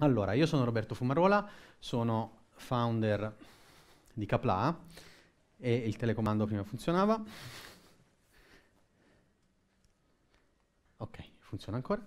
Allora, io sono Roberto Fumarola, sono founder di Capla e il telecomando prima funzionava. Ok, funziona ancora.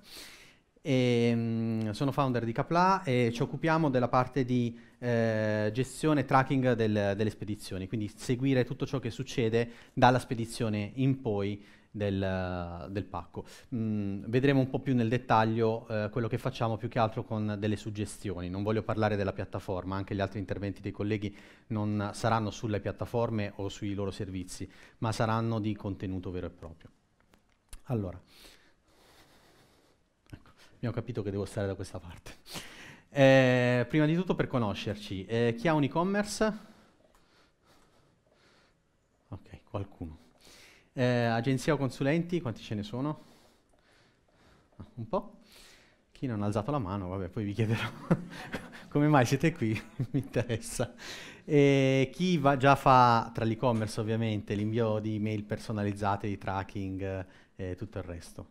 E, ehm, sono founder di Capla e ci occupiamo della parte di eh, gestione e tracking del, delle spedizioni, quindi seguire tutto ciò che succede dalla spedizione in poi del, del pacco. Mm, vedremo un po' più nel dettaglio eh, quello che facciamo più che altro con delle suggestioni. Non voglio parlare della piattaforma, anche gli altri interventi dei colleghi non saranno sulle piattaforme o sui loro servizi, ma saranno di contenuto vero e proprio. Allora, ecco, abbiamo capito che devo stare da questa parte. Eh, prima di tutto per conoscerci, eh, chi ha un e-commerce? Ok, qualcuno. Eh, agenzia o consulenti, quanti ce ne sono? Ah, un po'. Chi non ha alzato la mano, vabbè, poi vi chiederò come mai siete qui, mi interessa. E chi va, già fa tra l'e-commerce ovviamente l'invio di mail personalizzate, di tracking eh, e tutto il resto.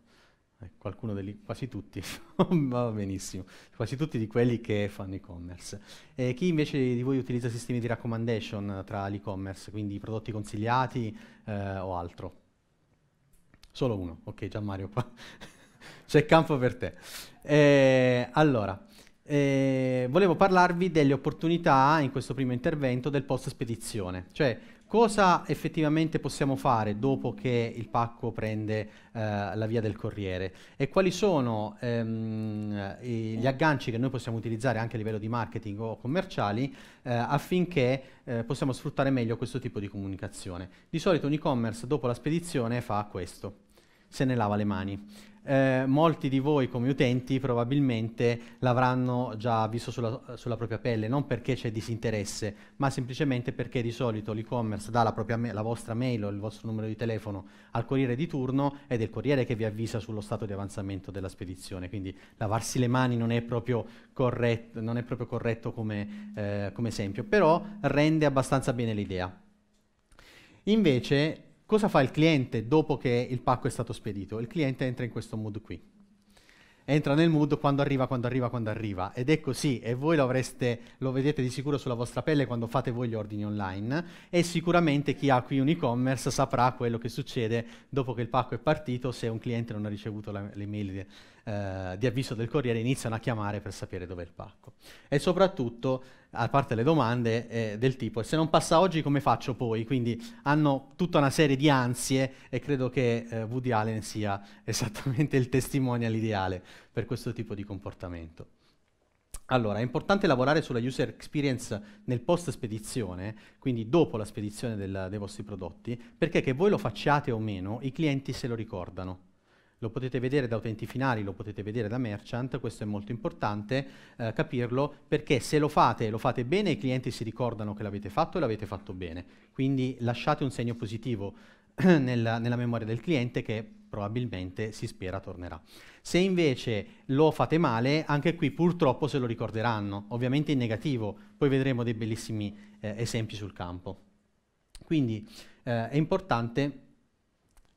Eh, qualcuno degli, quasi tutti, va benissimo, quasi tutti di quelli che fanno e-commerce. E eh, chi invece di voi utilizza sistemi di recommendation tra l'e-commerce, quindi prodotti consigliati eh, o altro? Solo uno, ok, già Mario qua. C'è campo per te. Eh, allora, eh, volevo parlarvi delle opportunità in questo primo intervento del post spedizione, cioè Cosa effettivamente possiamo fare dopo che il pacco prende eh, la via del corriere e quali sono ehm, gli agganci che noi possiamo utilizzare anche a livello di marketing o commerciali eh, affinché eh, possiamo sfruttare meglio questo tipo di comunicazione. Di solito un e-commerce dopo la spedizione fa questo se ne lava le mani. Eh, molti di voi come utenti probabilmente l'avranno già visto sulla, sulla, propria pelle, non perché c'è disinteresse, ma semplicemente perché di solito l'e-commerce dà la, me- la, vostra mail o il vostro numero di telefono al corriere di turno ed è il corriere che vi avvisa sullo stato di avanzamento della spedizione, quindi lavarsi le mani non è proprio corretto, è proprio corretto come, eh, come esempio, però rende abbastanza bene l'idea. Invece Cosa fa il cliente dopo che il pacco è stato spedito? Il cliente entra in questo mood qui. Entra nel mood quando arriva, quando arriva, quando arriva. Ed è così, e voi lo, avreste, lo vedete di sicuro sulla vostra pelle quando fate voi gli ordini online, e sicuramente chi ha qui un e-commerce saprà quello che succede dopo che il pacco è partito, se un cliente non ha ricevuto la, l'email di, eh, di avviso del corriere, iniziano a chiamare per sapere dove è il pacco. E soprattutto a parte le domande eh, del tipo se non passa oggi come faccio poi? Quindi hanno tutta una serie di ansie e credo che eh, Woody Allen sia esattamente il testimonial ideale per questo tipo di comportamento. Allora, è importante lavorare sulla user experience nel post spedizione, quindi dopo la spedizione del, dei vostri prodotti, perché che voi lo facciate o meno, i clienti se lo ricordano. Lo potete vedere da utenti finali, lo potete vedere da merchant, questo è molto importante eh, capirlo perché se lo fate e lo fate bene i clienti si ricordano che l'avete fatto e l'avete fatto bene. Quindi lasciate un segno positivo nella, nella memoria del cliente che probabilmente si spera tornerà. Se invece lo fate male, anche qui purtroppo se lo ricorderanno, ovviamente in negativo, poi vedremo dei bellissimi eh, esempi sul campo. Quindi eh, è importante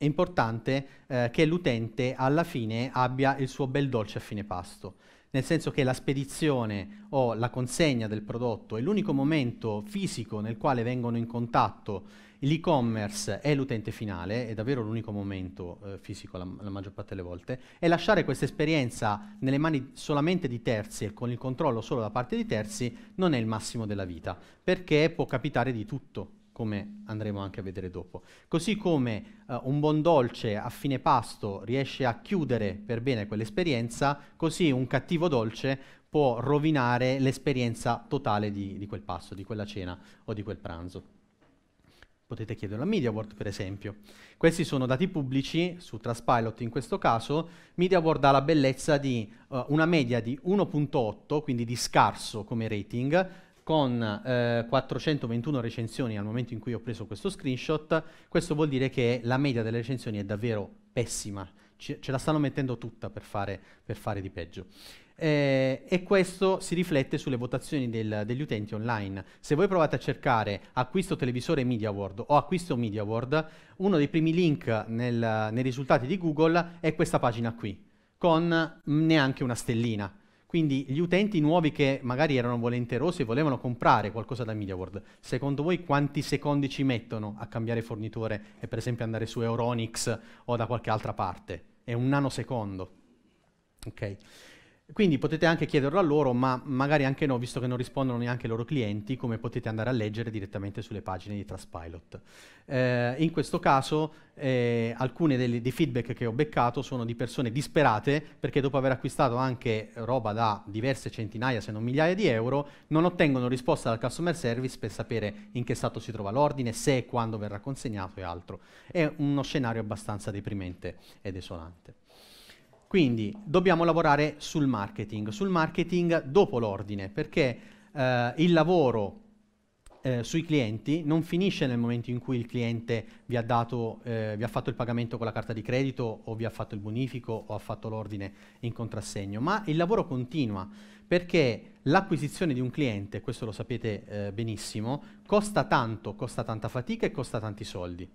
è importante eh, che l'utente alla fine abbia il suo bel dolce a fine pasto nel senso che la spedizione o la consegna del prodotto è l'unico momento fisico nel quale vengono in contatto l'e-commerce e l'utente finale, è davvero l'unico momento eh, fisico la, la, maggior parte delle volte, e lasciare questa esperienza nelle mani solamente di terzi e con il controllo solo da parte di terzi non è il massimo della vita, perché può capitare di tutto come andremo anche a vedere dopo. Così come eh, un buon dolce a fine pasto riesce a chiudere per bene quell'esperienza, così un cattivo dolce può rovinare l'esperienza totale di, di quel pasto, di quella cena o di quel pranzo. Potete chiederlo a MediaWorld, per esempio. Questi sono dati pubblici, su Traspilot in questo caso. MediaWorld ha la bellezza di uh, una media di 1.8, quindi di scarso come rating, con eh, 421 recensioni al momento in cui ho preso questo screenshot, questo vuol dire che la media delle recensioni è davvero pessima, ce, ce la stanno mettendo tutta per fare, per fare di peggio. Eh, e questo si riflette sulle votazioni del, degli utenti online. Se voi provate a cercare acquisto televisore Media World o acquisto Media World, uno dei primi link nel, nei risultati di Google è questa pagina qui, con neanche una stellina quindi gli utenti nuovi che magari erano volenterosi e volevano comprare qualcosa da MediaWorld, secondo voi quanti secondi ci mettono a cambiare fornitore e per esempio andare su Euronix o da qualche altra parte? È un nanosecondo. Okay. Quindi potete anche chiederlo a loro, ma magari anche no, visto che non rispondono neanche ai loro clienti, come potete andare a leggere direttamente sulle pagine di Trustpilot. Eh, in questo caso, eh, alcuni dei feedback che ho beccato sono di persone disperate perché dopo aver acquistato anche roba da diverse centinaia, se non migliaia di euro, non ottengono risposta dal customer service per sapere in che stato si trova l'ordine, se e quando verrà consegnato e altro. È uno scenario abbastanza deprimente e desolante. Quindi dobbiamo lavorare sul marketing, sul marketing dopo l'ordine, perché eh, il lavoro eh, sui clienti non finisce nel momento in cui il cliente vi ha, dato, eh, vi ha, fatto il pagamento con la carta di credito o vi ha fatto il bonifico o ha fatto l'ordine in contrassegno, ma il lavoro continua perché l'acquisizione di un cliente, questo lo sapete eh, benissimo, costa tanto, costa tanta fatica e costa tanti soldi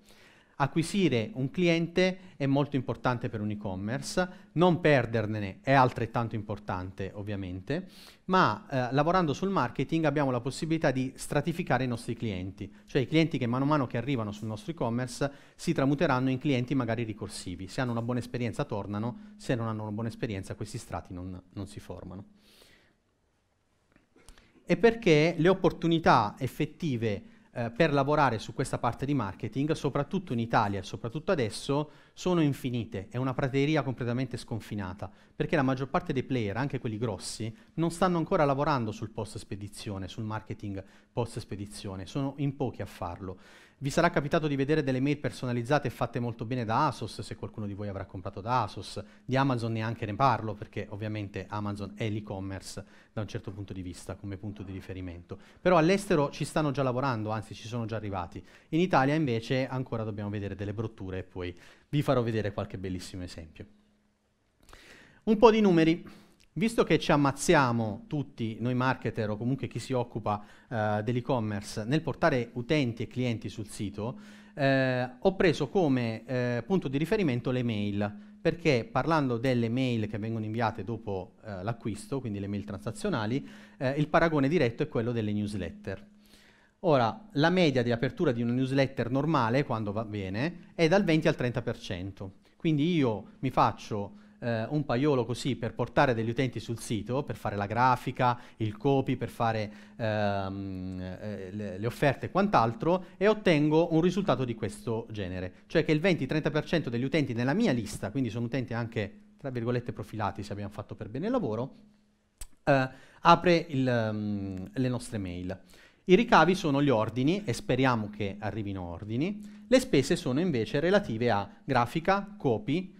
acquisire un cliente è molto importante per un e-commerce, non perderne è altrettanto importante ovviamente, ma eh, lavorando sul marketing abbiamo la possibilità di stratificare i nostri clienti, cioè i clienti che mano a mano che arrivano sul nostro e-commerce si tramuteranno in clienti magari ricorsivi, se hanno una buona esperienza tornano, se non hanno una buona esperienza questi strati non, non si formano. E perché le opportunità effettive eh, per lavorare su questa parte di marketing, soprattutto in Italia, e soprattutto adesso, sono infinite, è una prateria completamente sconfinata, perché la maggior parte dei player, anche quelli grossi, non stanno ancora lavorando sul post spedizione, sul marketing post spedizione, sono in pochi a farlo. Vi sarà capitato di vedere delle mail personalizzate fatte molto bene da Asos, se qualcuno di voi avrà comprato da Asos. Di Amazon neanche ne parlo, perché ovviamente Amazon è l'e-commerce da un certo punto di vista, come punto di riferimento. Però all'estero ci stanno già lavorando, anzi ci sono già arrivati. In Italia invece ancora dobbiamo vedere delle brutture e poi vi farò vedere qualche bellissimo esempio. Un po' di numeri. Visto che ci ammazziamo tutti, noi marketer o comunque chi si occupa eh, dell'e-commerce, nel portare utenti e clienti sul sito, eh, ho preso come eh, punto di riferimento le mail, perché parlando delle mail che vengono inviate dopo eh, l'acquisto, quindi le mail transazionali, eh, il paragone diretto è quello delle newsletter. Ora, la media di apertura di una newsletter normale, quando va bene, è dal 20 al 30%. Quindi io mi faccio eh, un paiolo così per portare degli utenti sul sito, per fare la grafica, il copy, per fare ehm, eh, le, le, offerte e quant'altro, e ottengo un risultato di questo genere. Cioè che il 20-30% degli utenti nella mia lista, quindi sono utenti anche tra virgolette profilati se abbiamo fatto per bene il lavoro, eh, apre il, um, le nostre mail. I ricavi sono gli ordini e speriamo che arrivino ordini. Le spese sono invece relative a grafica, copy,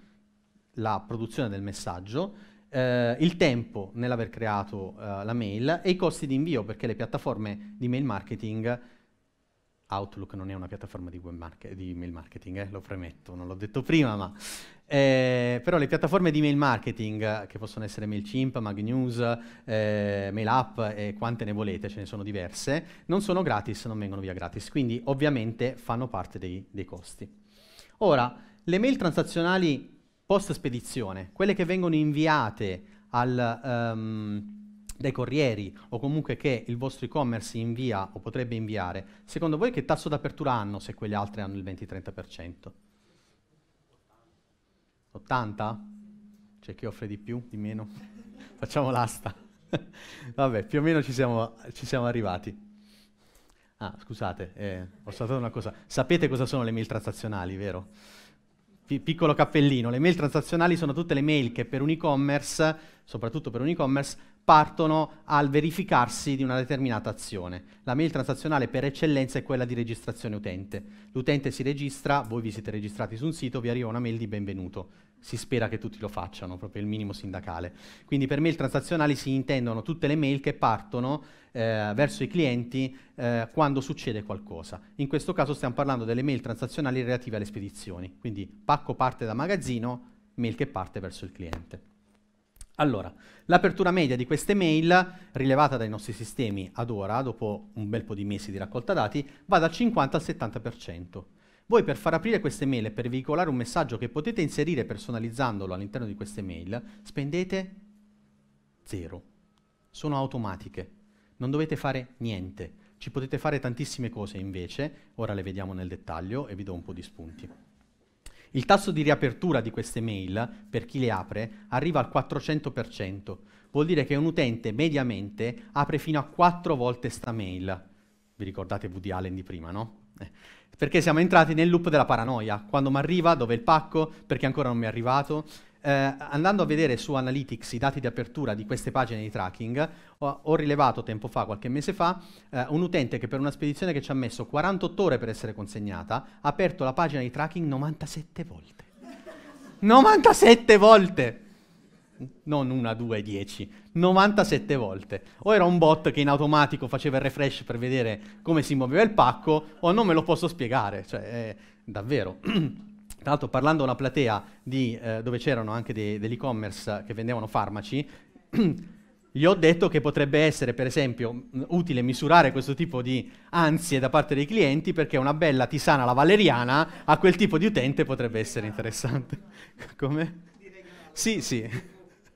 la produzione del messaggio, eh, il tempo nell'aver creato eh, la mail e i costi di invio, perché le piattaforme di mail marketing, Outlook non è una piattaforma di, market, di mail marketing, eh, lo premetto, non l'ho detto prima, ma eh, però le piattaforme di mail marketing, che possono essere MailChimp, MagNews, eh, MailUp e quante ne volete, ce ne sono diverse, non sono gratis, non vengono via gratis, quindi ovviamente fanno parte dei, dei costi. Ora, le mail transazionali post spedizione, quelle che vengono inviate al, um, dai corrieri o comunque che il vostro e-commerce invia o potrebbe inviare, secondo voi che tasso d'apertura hanno se quelle altre hanno il 20-30%? 80? C'è chi offre di più, di meno? Facciamo l'asta. Vabbè, più o meno ci siamo, ci siamo arrivati. Ah, scusate, eh, ho saltato una cosa. Sapete cosa sono le mail transazionali, vero? piccolo cappellino, le mail transazionali sono tutte le mail che per un e-commerce, soprattutto per un e-commerce, partono al verificarsi di una determinata azione. La mail transazionale per eccellenza è quella di registrazione utente. L'utente si registra, voi vi siete registrati su un sito, vi arriva una mail di benvenuto si spera che tutti lo facciano, proprio il minimo sindacale. Quindi per mail transazionali si intendono tutte le mail che partono eh, verso i clienti eh, quando succede qualcosa. In questo caso stiamo parlando delle mail transazionali relative alle spedizioni, quindi pacco parte da magazzino, mail che parte verso il cliente. Allora, l'apertura media di queste mail, rilevata dai nostri sistemi ad ora, dopo un bel po' di mesi di raccolta dati, va dal 50 al 70%. Voi per far aprire queste mail e per veicolare un messaggio che potete inserire personalizzandolo all'interno di queste mail, spendete zero. Sono automatiche. Non dovete fare niente. Ci potete fare tantissime cose invece, ora le vediamo nel dettaglio e vi do un po' di spunti. Il tasso di riapertura di queste mail, per chi le apre, arriva al 400%. Vuol dire che un utente mediamente apre fino a 4 volte sta mail. Vi ricordate Woody Allen di prima, no? Eh, perché siamo entrati nel loop della paranoia. Quando mi arriva, dove è il pacco, perché ancora non mi è arrivato. Eh, andando a vedere su Analytics i dati di apertura di queste pagine di tracking, ho, ho rilevato tempo fa, qualche mese fa, eh, un utente che per una spedizione che ci ha messo 48 ore per essere consegnata, ha aperto la pagina di tracking 97 volte. 97 volte. 97 volte! non una, due, dieci, 97 volte. O era un bot che in automatico faceva il refresh per vedere come si muoveva il pacco, o non me lo posso spiegare, cioè, è eh, davvero. Tra l'altro parlando a una platea di, eh, dove c'erano anche de- dell'e-commerce che vendevano farmaci, gli ho detto che potrebbe essere, per esempio, utile misurare questo tipo di ansie da parte dei clienti perché una bella tisana alla valeriana a quel tipo di utente potrebbe essere interessante. Come? Sì, sì.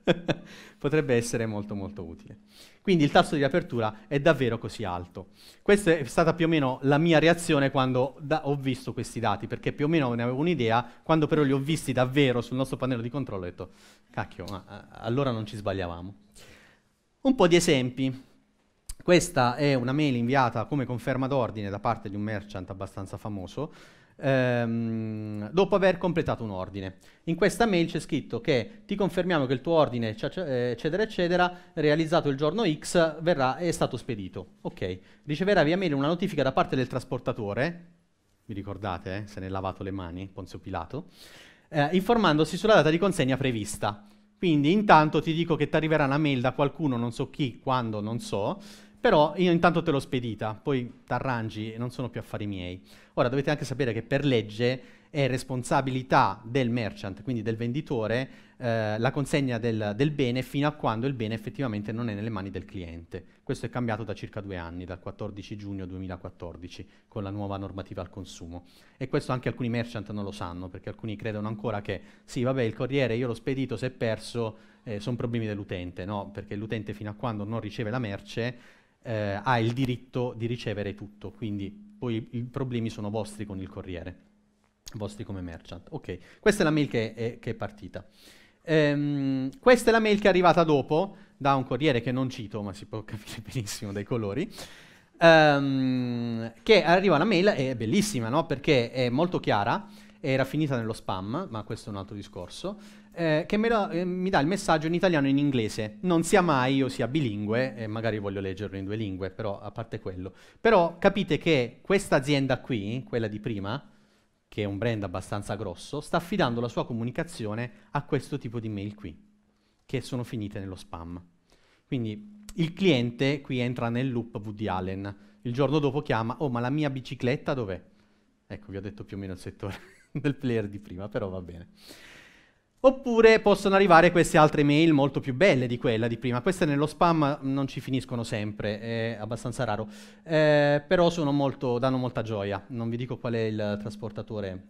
potrebbe essere molto molto utile. Quindi il tasso di apertura è davvero così alto. Questa è stata più o meno la mia reazione quando ho visto questi dati, perché più o meno ne avevo un'idea, quando però li ho visti davvero sul nostro pannello di controllo ho detto, cacchio, ma allora non ci sbagliavamo. Un po' di esempi. Questa è una mail inviata come conferma d'ordine da parte di un merchant abbastanza famoso, ehm, dopo aver completato un ordine. In questa mail c'è scritto che ti confermiamo che il tuo ordine, eccetera, eccetera, realizzato il giorno X, verrà, è stato spedito. Ok, riceverà via mail una notifica da parte del trasportatore, vi ricordate, eh? se ne è lavato le mani, Ponzio Pilato, eh, informandosi sulla data di consegna prevista. Quindi intanto ti dico che ti arriverà una mail da qualcuno, non so chi, quando, non so, però io intanto te l'ho spedita, poi t'arrangi, non sono più affari miei. Ora dovete anche sapere che per legge è responsabilità del merchant, quindi del venditore, eh, la consegna del, del, bene fino a quando il bene effettivamente non è nelle mani del cliente. Questo è cambiato da circa due anni, dal 14 giugno 2014, con la nuova normativa al consumo. E questo anche alcuni merchant non lo sanno, perché alcuni credono ancora che sì, vabbè, il corriere io l'ho spedito, se è perso, eh, sono problemi dell'utente, no? Perché l'utente fino a quando non riceve la merce eh, ha il diritto di ricevere tutto, quindi poi i problemi sono vostri con il corriere, vostri come merchant. Ok, questa è la mail che è, eh, che è partita. Ehm, questa è la mail che è arrivata dopo da un corriere che non cito, ma si può capire benissimo dai colori. Ehm, che arriva la mail, è bellissima, no? Perché è molto chiara, era finita nello spam, ma questo è un altro discorso eh, che lo, eh, mi dà il messaggio in italiano e in inglese. Non sia mai io sia bilingue, e magari voglio leggerlo in due lingue, però a parte quello. Però capite che questa azienda qui, quella di prima, che è un brand abbastanza grosso, sta affidando la sua comunicazione a questo tipo di mail qui, che sono finite nello spam. Quindi il cliente qui entra nel loop Woody Allen. Il giorno dopo chiama, oh ma la mia bicicletta dov'è? Ecco, vi ho detto più o meno il settore del player di prima, però va bene. Oppure possono arrivare queste altre mail molto più belle di quella di prima. Queste nello spam non ci finiscono sempre, è abbastanza raro, eh, però molto, danno molta gioia. Non vi dico qual è il trasportatore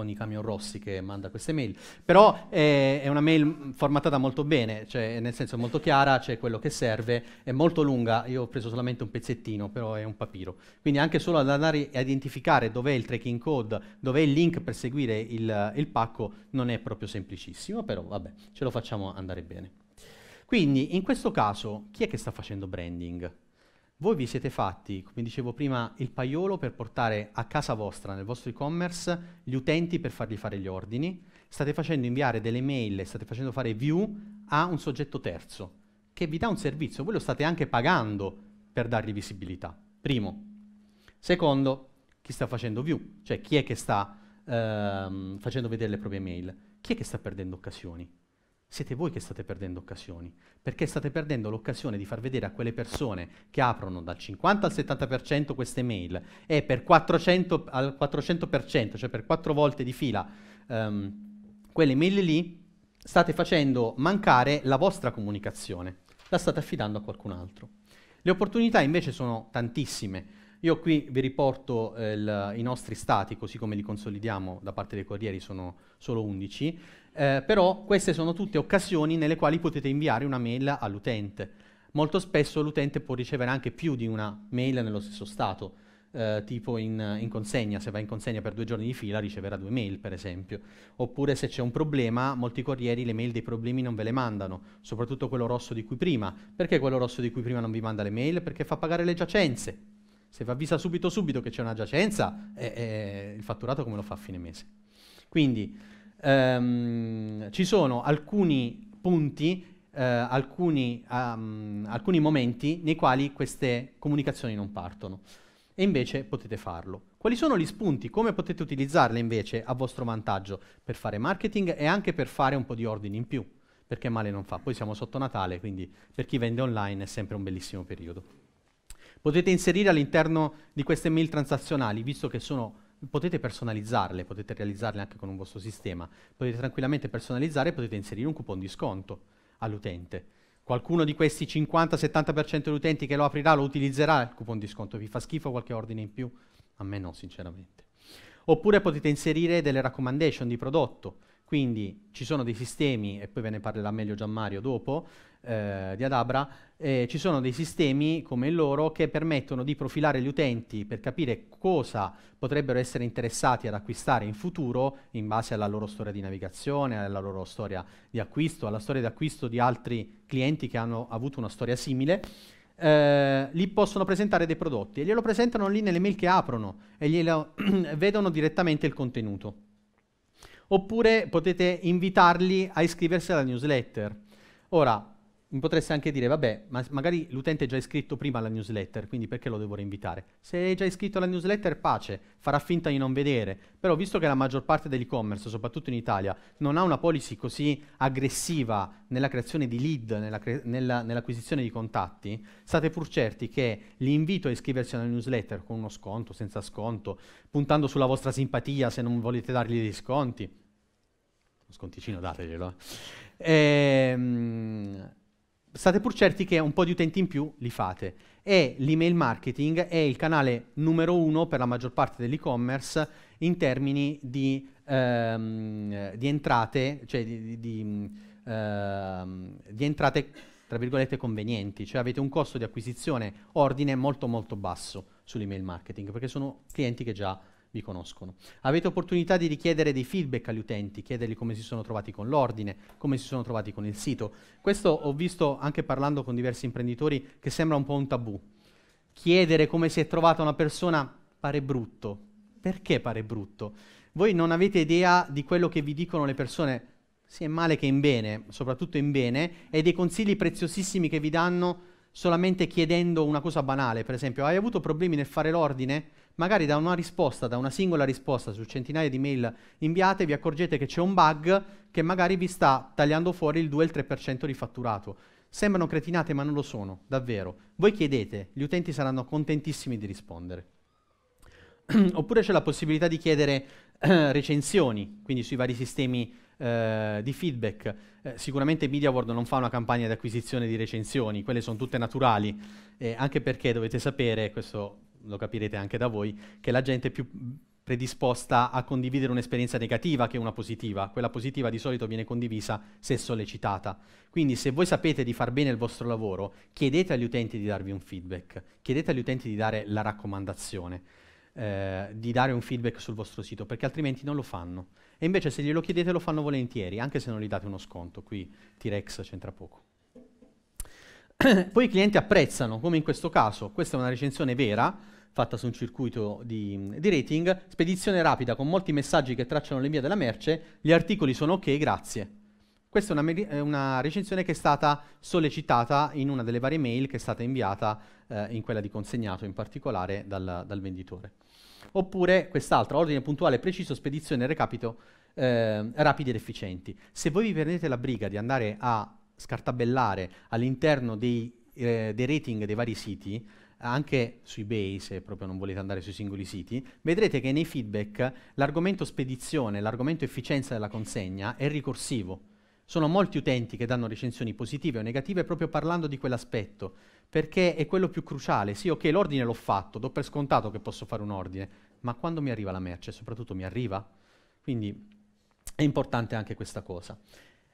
con i camion rossi che manda queste mail. Però eh, è una mail formattata molto bene, cioè nel senso molto chiara, c'è cioè quello che serve, è molto lunga, io ho preso solamente un pezzettino, però è un papiro. Quindi anche solo ad andare a identificare dov'è il tracking code, dov'è il link per seguire il, il pacco, non è proprio semplicissimo, però vabbè, ce lo facciamo andare bene. Quindi in questo caso chi è che sta facendo branding? Voi vi siete fatti, come dicevo prima, il paiolo per portare a casa vostra, nel vostro e-commerce, gli utenti per fargli fare gli ordini, state facendo inviare delle mail, state facendo fare view a un soggetto terzo che vi dà un servizio, voi lo state anche pagando per dargli visibilità. Primo. Secondo, chi sta facendo view, cioè chi è che sta ehm, facendo vedere le proprie mail, chi è che sta perdendo occasioni? Siete voi che state perdendo occasioni, perché state perdendo l'occasione di far vedere a quelle persone che aprono dal 50 al 70% queste mail e per 400, al 400%, cioè per quattro volte di fila, um, quelle mail lì, state facendo mancare la vostra comunicazione, la state affidando a qualcun altro. Le opportunità invece sono tantissime. Io qui vi riporto eh, il, i nostri stati, così come li consolidiamo da parte dei Corrieri, sono solo 11. Eh, però queste sono tutte occasioni nelle quali potete inviare una mail all'utente. Molto spesso l'utente può ricevere anche più di una mail nello stesso stato, eh, tipo in, in, consegna, se va in consegna per due giorni di fila riceverà due mail per esempio. Oppure se c'è un problema, molti corrieri le mail dei problemi non ve le mandano, soprattutto quello rosso di cui prima. Perché quello rosso di cui prima non vi manda le mail? Perché fa pagare le giacenze. Se vi avvisa subito subito che c'è una giacenza, eh, eh, il fatturato come lo fa a fine mese? Quindi ehm, ci sono alcuni punti, eh, alcuni, um, alcuni momenti nei quali queste comunicazioni non partono. E invece potete farlo. Quali sono gli spunti? Come potete utilizzarle invece a vostro vantaggio per fare marketing e anche per fare un po' di ordini in più? Perché male non fa. Poi siamo sotto Natale, quindi per chi vende online è sempre un bellissimo periodo. Potete inserire all'interno di queste mail transazionali, visto che sono potete personalizzarle, potete realizzarle anche con un vostro sistema, potete tranquillamente personalizzare e potete inserire un coupon di sconto all'utente. Qualcuno di questi 50-70% di utenti che lo aprirà lo utilizzerà il coupon di sconto, vi fa schifo qualche ordine in più? A me no, sinceramente. Oppure potete inserire delle recommendation di prodotto, quindi ci sono dei sistemi, e poi ve ne parlerà meglio Gianmario dopo, eh, di Adabra, eh, ci sono dei sistemi come loro che permettono di profilare gli utenti per capire cosa potrebbero essere interessati ad acquistare in futuro in base alla loro storia di navigazione, alla loro storia di acquisto, alla storia di acquisto di altri clienti che hanno avuto una storia simile. Eh, li possono presentare dei prodotti e glielo presentano lì nelle mail che aprono e glielo vedono direttamente il contenuto oppure potete invitarli a iscriversi alla newsletter. Ora, mi potreste anche dire, vabbè, ma magari l'utente è già iscritto prima alla newsletter, quindi perché lo devo reinvitare? Se è già iscritto alla newsletter, pace, farà finta di non vedere. Però visto che la maggior parte dell'e-commerce, soprattutto in Italia, non ha una policy così aggressiva nella creazione di lead, nella cre- nella, nell'acquisizione di contatti, state pur certi che l'invito a iscriversi alla newsletter con uno sconto, senza sconto, puntando sulla vostra simpatia se non volete dargli dei sconti, lo sconticino dateglielo, ehm state pur certi che un po' di utenti in più li fate. E l'email marketing è il canale numero uno per la maggior parte dell'e-commerce in termini di, ehm, di entrate, cioè di, di, mm, ehm, di entrate tra virgolette convenienti, cioè avete un costo di acquisizione ordine molto molto basso sull'email marketing perché sono clienti che già li conoscono. Avete opportunità di richiedere dei feedback agli utenti, chiedergli come si sono trovati con l'ordine, come si sono trovati con il sito. Questo ho visto anche parlando con diversi imprenditori che sembra un po' un tabù. Chiedere come si è trovata una persona pare brutto. Perché pare brutto? Voi non avete idea di quello che vi dicono le persone, sia in male che in bene, soprattutto in bene, e dei consigli preziosissimi che vi danno solamente chiedendo una cosa banale, per esempio, hai avuto problemi nel fare l'ordine? magari da una risposta, da una singola risposta su centinaia di mail inviate, vi accorgete che c'è un bug che magari vi sta tagliando fuori il 2-3% di fatturato. Sembrano cretinate, ma non lo sono, davvero. Voi chiedete, gli utenti saranno contentissimi di rispondere. Oppure c'è la possibilità di chiedere recensioni, quindi sui vari sistemi eh, di feedback. Eh, sicuramente MediaWorld non fa una campagna di acquisizione di recensioni, quelle sono tutte naturali, anche perché dovete sapere, questo lo capirete anche da voi, che la gente è più predisposta a condividere un'esperienza negativa che una positiva. Quella positiva di solito viene condivisa se sollecitata. Quindi se voi sapete di far bene il vostro lavoro, chiedete agli utenti di darvi un feedback, chiedete agli utenti di dare la raccomandazione, eh, di dare un feedback sul vostro sito, perché altrimenti non lo fanno. E invece se glielo chiedete lo fanno volentieri, anche se non gli date uno sconto. Qui T-Rex c'entra poco. Poi i clienti apprezzano, come in questo caso, questa è una recensione vera, fatta su un circuito di, di, rating, spedizione rapida con molti messaggi che tracciano le vie della merce, gli articoli sono ok, grazie. Questa è una, una, recensione che è stata sollecitata in una delle varie mail che è stata inviata eh, in quella di consegnato in particolare dal, dal venditore. Oppure quest'altra, ordine puntuale preciso, spedizione recapito eh, rapidi ed efficienti. Se voi vi prendete la briga di andare a scartabellare all'interno dei eh, dei rating dei vari siti, anche su eBay, se proprio non volete andare sui singoli siti, vedrete che nei feedback l'argomento spedizione, l'argomento efficienza della consegna è ricorsivo. Sono molti utenti che danno recensioni positive o negative proprio parlando di quell'aspetto, perché è quello più cruciale. Sì, ok, l'ordine l'ho fatto, do per scontato che posso fare un ordine, ma quando mi arriva la merce, soprattutto mi arriva? Quindi è importante anche questa cosa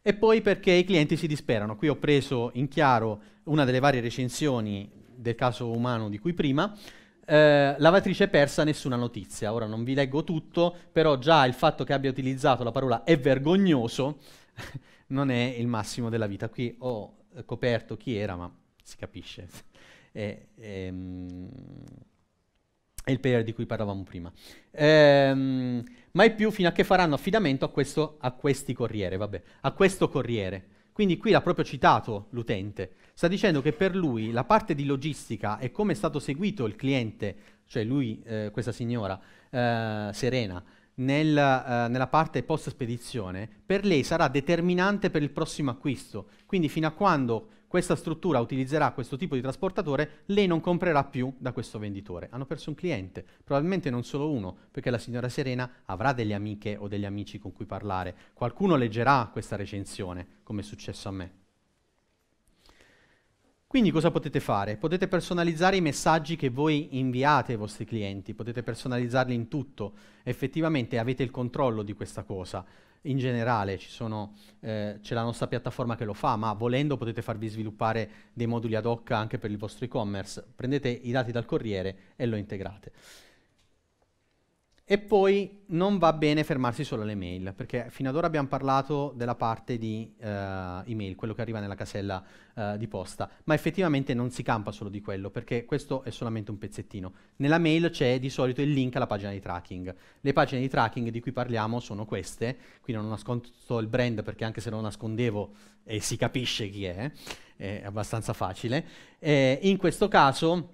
e poi perché i clienti si disperano. Qui ho preso in chiaro una delle varie recensioni del caso umano di cui prima. Eh, lavatrice persa, nessuna notizia. Ora non vi leggo tutto, però già il fatto che abbia utilizzato la parola è vergognoso non è il massimo della vita. Qui ho eh, coperto chi era, ma si capisce. è, è, ehm, è il player di cui parlavamo prima. Ehm, mai più fino a che faranno affidamento a, questo, a questi corriere, vabbè, a questo corriere. Quindi qui l'ha proprio citato l'utente, sta dicendo che per lui la parte di logistica e come è stato seguito il cliente, cioè lui, eh, questa signora, eh, Serena, nel, eh, nella parte post spedizione, per lei sarà determinante per il prossimo acquisto. Quindi fino a quando questa struttura utilizzerà questo tipo di trasportatore, lei non comprerà più da questo venditore. Hanno perso un cliente, probabilmente non solo uno, perché la signora Serena avrà delle amiche o degli amici con cui parlare. Qualcuno leggerà questa recensione, come è successo a me. Quindi cosa potete fare? Potete personalizzare i messaggi che voi inviate ai vostri clienti, potete personalizzarli in tutto, effettivamente avete il controllo di questa cosa in generale, sono, eh, c'è la nostra piattaforma che lo fa, ma volendo potete farvi sviluppare dei moduli ad hoc anche per il vostro e-commerce. Prendete i dati dal corriere e lo integrate. E poi non va bene fermarsi solo alle mail, perché fino ad ora abbiamo parlato della parte di uh, email, quello che arriva nella casella uh, di posta, ma effettivamente non si campa solo di quello, perché questo è solamente un pezzettino. Nella mail c'è di solito il link alla pagina di tracking. Le pagine di tracking di cui parliamo sono queste, qui non nascondo il brand perché anche se lo nascondevo eh, si capisce chi è, eh, è abbastanza facile. Eh, in questo caso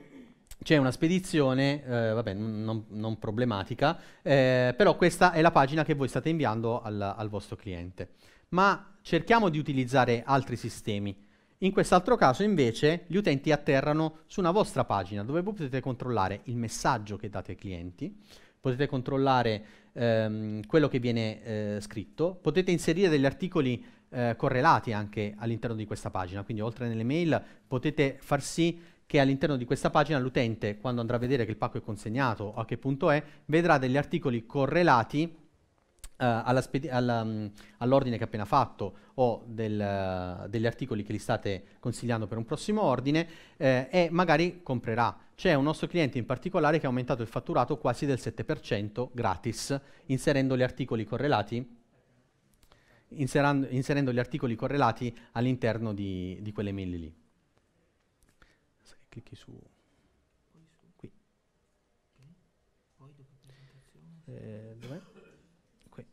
c'è una spedizione, eh, vabbè, non, non problematica, eh, però questa è la pagina che voi state inviando al, al vostro cliente. Ma cerchiamo di utilizzare altri sistemi. In quest'altro caso invece gli utenti atterrano su una vostra pagina dove voi potete controllare il messaggio che date ai clienti, potete controllare ehm, quello che viene eh, scritto, potete inserire degli articoli eh, correlati anche all'interno di questa pagina, quindi oltre nelle mail potete far sì che all'interno di questa pagina l'utente, quando andrà a vedere che il pacco è consegnato o a che punto è, vedrà degli articoli correlati eh, mm, all'ordine che ha appena fatto o del, eh, degli articoli che gli state consigliando per un prossimo ordine eh, e magari comprerà. C'è un nostro cliente in particolare che ha aumentato il fatturato quasi del 7% gratis inserendo gli articoli correlati, inserendo gli articoli correlati all'interno di, di quelle mail lì clicchi su qui eh, dov'è? qui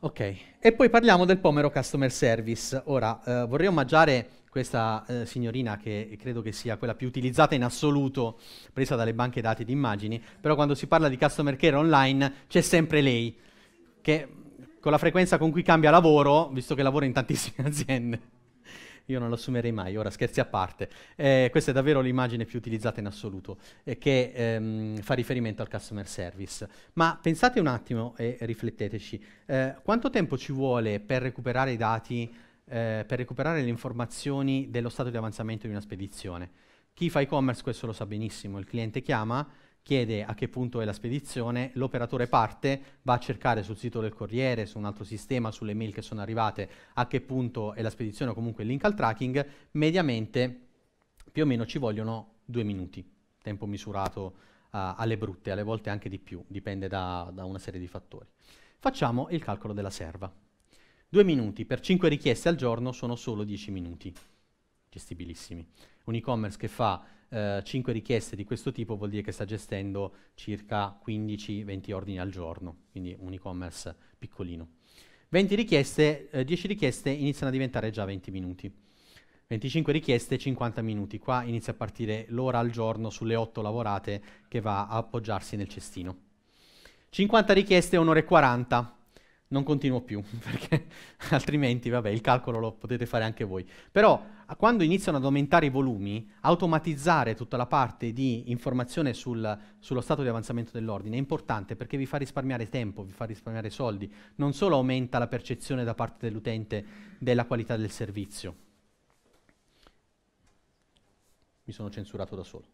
ok e poi parliamo del Pomero Customer Service ora eh, vorrei omaggiare questa eh, signorina che credo che sia quella più utilizzata in assoluto presa dalle banche dati di immagini però quando si parla di customer care online c'è sempre lei che con la frequenza con cui cambia lavoro, visto che lavoro in tantissime aziende. Io non l'assumerei mai, ora scherzi a parte. Eh, questa è davvero l'immagine più utilizzata in assoluto, e eh, che ehm, fa riferimento al customer service. Ma pensate un attimo e rifletteteci. Eh, quanto tempo ci vuole per recuperare i dati, eh, per recuperare le informazioni dello stato di avanzamento di una spedizione? Chi fa e-commerce questo lo sa benissimo, il cliente chiama, chiede a che punto è la spedizione, l'operatore parte, va a cercare sul sito del Corriere, su un altro sistema, sulle mail che sono arrivate, a che punto è la spedizione o comunque il link al tracking, mediamente più o meno ci vogliono due minuti, tempo misurato uh, alle brutte, alle volte anche di più, dipende da, da una serie di fattori. Facciamo il calcolo della serva. Due minuti per cinque richieste al giorno sono solo dieci minuti, gestibilissimi. Un e-commerce che fa 5 eh, richieste di questo tipo vuol dire che sta gestendo circa 15-20 ordini al giorno, quindi un e-commerce piccolino. 20 richieste, eh, 10 richieste iniziano a diventare già 20 minuti. 25 richieste, 50 minuti. Qua inizia a partire l'ora al giorno sulle 8 lavorate che va a appoggiarsi nel cestino. 50 richieste, 1 ora e 40 non continuo più, perché altrimenti, vabbè, il calcolo lo potete fare anche voi. Però quando iniziano ad aumentare i volumi, automatizzare tutta la parte di informazione sul, sullo stato di avanzamento dell'ordine è importante perché vi fa risparmiare tempo, vi fa risparmiare soldi, non solo aumenta la percezione da parte dell'utente della qualità del servizio. Mi sono censurato da solo.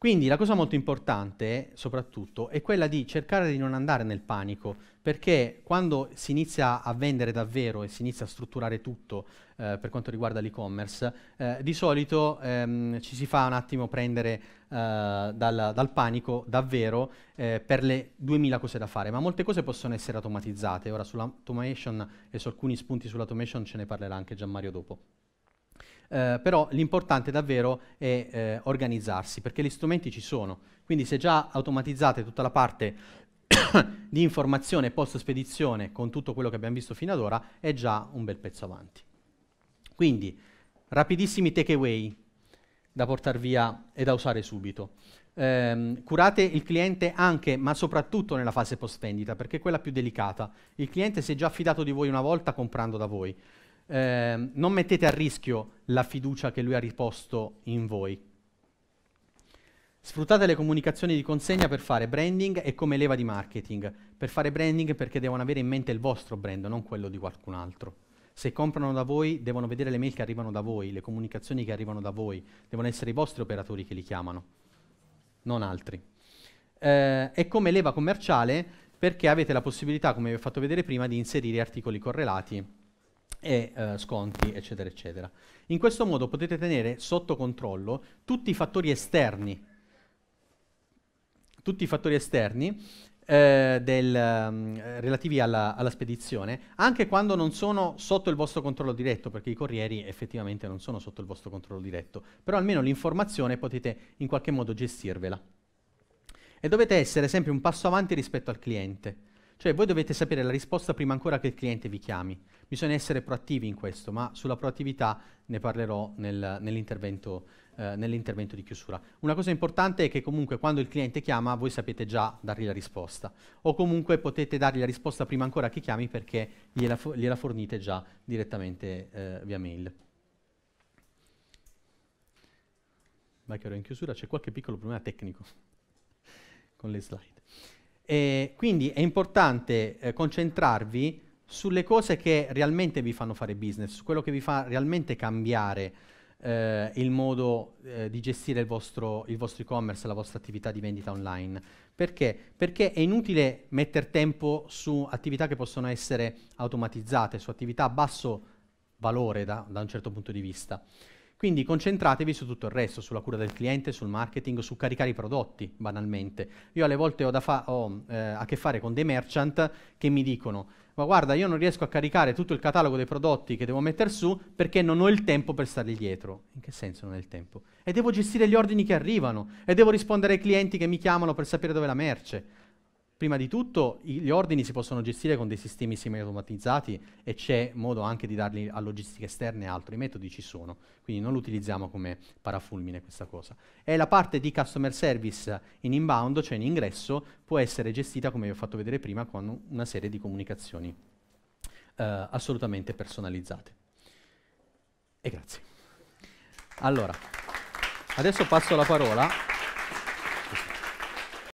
Quindi la cosa molto importante, soprattutto, è quella di cercare di non andare nel panico, perché quando si inizia a vendere davvero e si inizia a strutturare tutto eh, per quanto riguarda l'e-commerce, eh, di solito ehm, ci si fa un attimo prendere eh, dal, dal, panico davvero eh, per le 2000 cose da fare, ma molte cose possono essere automatizzate. Ora sull'automation e su alcuni spunti sull'automation ce ne parlerà anche Gianmario dopo eh, però l'importante davvero è eh, organizzarsi, perché gli strumenti ci sono. Quindi se già automatizzate tutta la parte di informazione post-spedizione con tutto quello che abbiamo visto fino ad ora, è già un bel pezzo avanti. Quindi, rapidissimi takeaway da portare via e da usare subito. Ehm, curate il cliente anche, ma soprattutto nella fase post vendita, perché è quella più delicata. Il cliente si è già affidato di voi una volta comprando da voi eh, non mettete a rischio la fiducia che lui ha riposto in voi. Sfruttate le comunicazioni di consegna per fare branding e come leva di marketing. Per fare branding perché devono avere in mente il vostro brand, non quello di qualcun altro. Se comprano da voi, devono vedere le mail che arrivano da voi, le comunicazioni che arrivano da voi. Devono essere i vostri operatori che li chiamano, non altri. Eh, e come leva commerciale perché avete la possibilità, come vi ho fatto vedere prima, di inserire articoli correlati e eh, sconti, eccetera, eccetera. In questo modo potete tenere sotto controllo tutti i fattori esterni, tutti i fattori esterni eh, del, eh, relativi alla, alla, spedizione, anche quando non sono sotto il vostro controllo diretto, perché i corrieri effettivamente non sono sotto il vostro controllo diretto, però almeno l'informazione potete in qualche modo gestirvela. E dovete essere sempre un passo avanti rispetto al cliente. Cioè voi dovete sapere la risposta prima ancora che il cliente vi chiami. Bisogna essere proattivi in questo, ma sulla proattività ne parlerò nel, nell'intervento, eh, nell'intervento, di chiusura. Una cosa importante è che comunque quando il cliente chiama voi sapete già dargli la risposta o comunque potete dargli la risposta prima ancora che chiami perché gliela, fo- gliela fornite già direttamente eh, via mail. Ma che ero in chiusura, c'è qualche piccolo problema tecnico con le slide. Eh, quindi è importante eh, concentrarvi sulle cose che realmente vi fanno fare business, su quello che vi fa realmente cambiare eh, il modo eh, di gestire il vostro, il vostro e-commerce, la vostra attività di vendita online. Perché? Perché è inutile mettere tempo su attività che possono essere automatizzate, su attività a basso valore da, da un certo punto di vista. Quindi concentratevi su tutto il resto, sulla cura del cliente, sul marketing, su caricare i prodotti, banalmente. Io alle volte ho, ho eh, a che fare con dei merchant che mi dicono ma guarda io non riesco a caricare tutto il catalogo dei prodotti che devo mettere su perché non ho il tempo per stargli dietro. In che senso non ho il tempo? E devo gestire gli ordini che arrivano e devo rispondere ai clienti che mi chiamano per sapere dove è la merce. Prima di tutto gli ordini si possono gestire con dei sistemi semi-automatizzati e c'è modo anche di darli a logistiche esterne e altro, i metodi ci sono, quindi non lo utilizziamo come parafulmine questa cosa. E la parte di customer service in inbound, cioè in ingresso, può essere gestita come vi ho fatto vedere prima con una serie di comunicazioni eh, assolutamente personalizzate. E grazie. Allora, adesso passo la parola